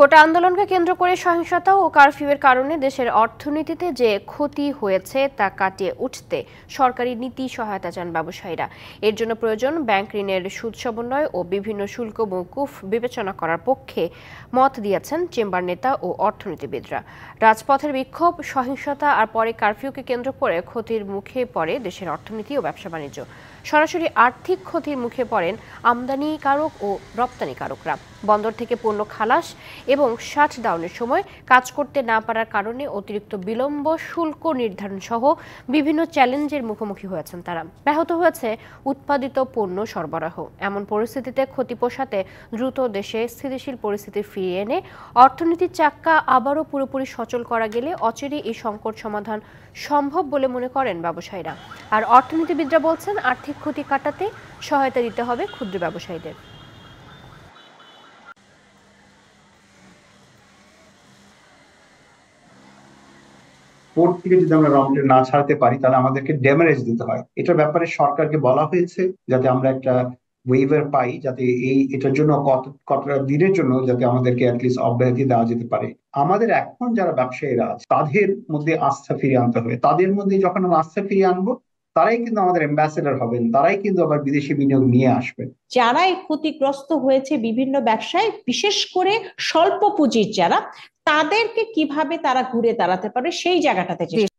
কোটা আন্দোলনকে কেন্দ্র করে সহিংসতা ও কারফিউয়ের কারণে দেশের অর্থনীতিতে যে ক্ষতি হয়েছে তা কাটিয়ে উঠতে সরকারি নীতি সহায়তা চান ব্যবসায়ীরা এর জন্য প্রয়োজন ব্যাংক ঋণের সুদ সমন্বয় ও বিভিন্ন শুল্ক মৌকুফ বিবেচনা করার পক্ষে মত দিয়েছেন চেম্বার নেতা ও অর্থনীতিবিদরা রাজপথের বিক্ষোভ সহিংসতা আর পরে কারফিউকে কেন্দ্র করে ক্ষতির মুখে পড়ে দেশের অর্থনীতি ও ব্যবসা বাণিজ্য সরাসরি আর্থিক ক্ষতির মুখে পড়েন আমদানিকারক ও রপ্তানিকারকরা বন্দর থেকে পণ্য খালাস এবং শাট ডাউনের সময় কাজ করতে না পারার কারণে অতিরিক্ত বিলম্ব শুল্ক নির্ধারণ সহ বিভিন্ন চ্যালেঞ্জের মুখোমুখি হয়েছেন তারা ব্যাহত হয়েছে উৎপাদিত পণ্য সরবরাহ এমন পরিস্থিতিতে ক্ষতি পোষাতে দ্রুত দেশে স্থিতিশীল পরিস্থিতি ফিরিয়ে এনে অর্থনীতির চাক্কা আবারও পুরোপুরি সচল করা গেলে অচিরে এই সংকট সমাধান সম্ভব বলে মনে করেন ব্যবসায়ীরা আর অর্থনীতিবিদরা বলছেন আর্থিক ক্ষতি কাটাতে সহায়তা দিতে হবে ক্ষুদ্র ব্যবসায়ীদের পোর্ট থেকে যদি আমরা রং না ছাড়তে পারি তাহলে আমাদেরকে ড্যামারেজ দিতে হয় এটার ব্যাপারে সরকারকে বলা হয়েছে যাতে আমরা একটা ওয়েভার পাই যাতে এই এটার জন্য কত কতটা দিনের জন্য যাতে আমাদেরকে অ্যাটলিস্ট অব্যাহতি দেওয়া যেতে পারে আমাদের এখন যারা ব্যবসায়ীরা আছে তাদের মধ্যে আস্থা ফিরিয়ে আনতে হবে তাদের মধ্যে যখন আমরা আস্থা ফিরিয়ে আনবো তারাই কিন্তু আমাদের অ্যাম্বাসেডার হবেন তারাই কিন্তু আবার বিদেশি বিনিয়োগ নিয়ে আসবেন যারাই ক্ষতিগ্রস্ত হয়েছে বিভিন্ন ব্যবসায় বিশেষ করে স্বল্প পুঁজির যারা তাদেরকে কিভাবে তারা ঘুরে দাঁড়াতে পারে সেই জায়গাটাতে